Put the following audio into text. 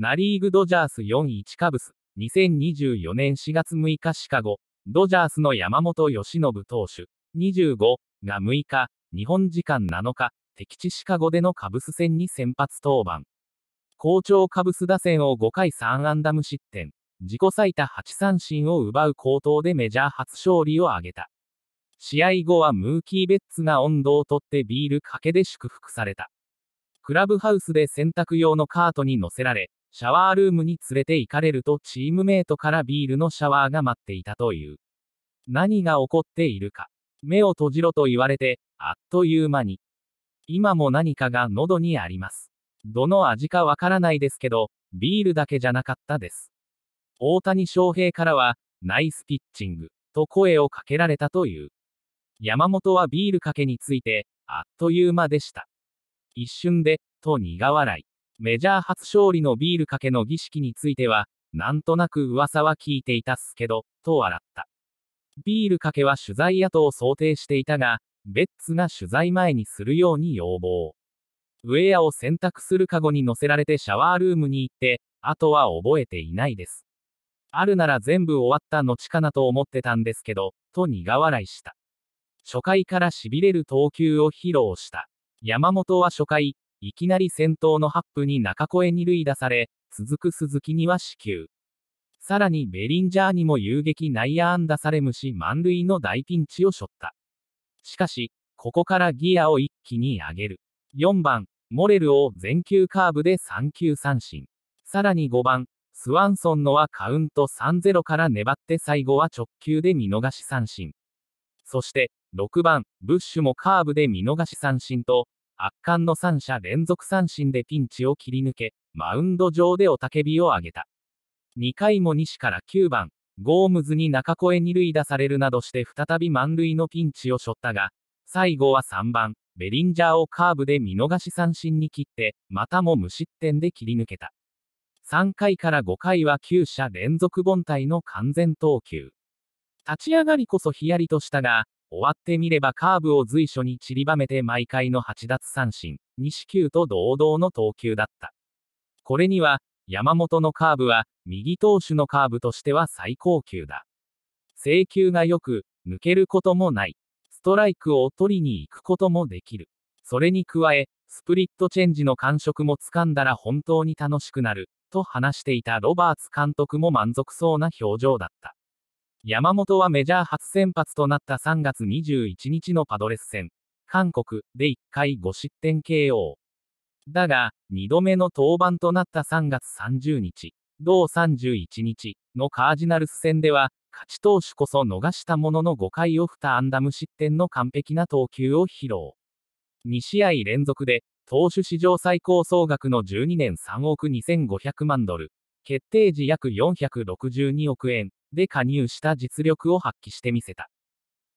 ナ・リーグドジャース4-1カブス、2024年4月6日シカゴ、ドジャースの山本由伸投手、25が6日、日本時間7日、敵地シカゴでのカブス戦に先発登板。好調カブス打線を5回3安打無失点、自己最多8三振を奪う好投でメジャー初勝利を挙げた。試合後はムーキー・ベッツが温度をとってビールかけで祝福された。クラブハウスで洗濯用のカートに乗せられ、シャワールームに連れて行かれるとチームメイトからビールのシャワーが待っていたという。何が起こっているか。目を閉じろと言われて、あっという間に。今も何かが喉にあります。どの味かわからないですけど、ビールだけじゃなかったです。大谷翔平からは、ナイスピッチング、と声をかけられたという。山本はビールかけについて、あっという間でした。一瞬で、と苦笑い。メジャー初勝利のビールかけの儀式については、なんとなく噂は聞いていたっすけど、と笑った。ビールかけは取材後を想定していたが、ベッツが取材前にするように要望。ウェアを洗濯するカゴに乗せられてシャワールームに行って、あとは覚えていないです。あるなら全部終わった後かなと思ってたんですけど、と苦笑いした。初回から痺れる投球を披露した。山本は初回、いきなり先頭のハップに中越へ二塁打され、続く鈴木には死球。さらにベリンジャーにも遊撃内野安打され虫満塁の大ピンチを背負った。しかし、ここからギアを一気に上げる。4番、モレルを全球カーブで3球三振。さらに5番、スワンソンのはカウント3-0から粘って最後は直球で見逃し三振。そして、6番、ブッシュもカーブで見逃し三振と、圧巻の3者連続三振でピンチを切り抜け、マウンド上で雄たけびを上げた。2回も西から9番、ゴームズに中越二塁出されるなどして再び満塁のピンチを背負ったが、最後は3番、ベリンジャーをカーブで見逃し三振に切って、またも無失点で切り抜けた。3回から5回は9者連続凡退の完全投球。立ち上がりこそヒヤリとしたが、終わってみればカーブを随所に散りばめて毎回の8奪三振、2四球と堂々の投球だった。これには、山本のカーブは、右投手のカーブとしては最高級だ。制球が良く、抜けることもない。ストライクを取りに行くこともできる。それに加え、スプリットチェンジの感触もつかんだら本当に楽しくなる、と話していたロバーツ監督も満足そうな表情だった。山本はメジャー初先発となった3月21日のパドレス戦、韓国で1回5失点 KO。だが、2度目の登板となった3月30日、同31日のカージナルス戦では、勝ち投手こそ逃したものの5回を2ンダム失点の完璧な投球を披露。2試合連続で、投手史上最高総額の12年3億2500万ドル、決定時約462億円、で加入した実力を発揮してみせた。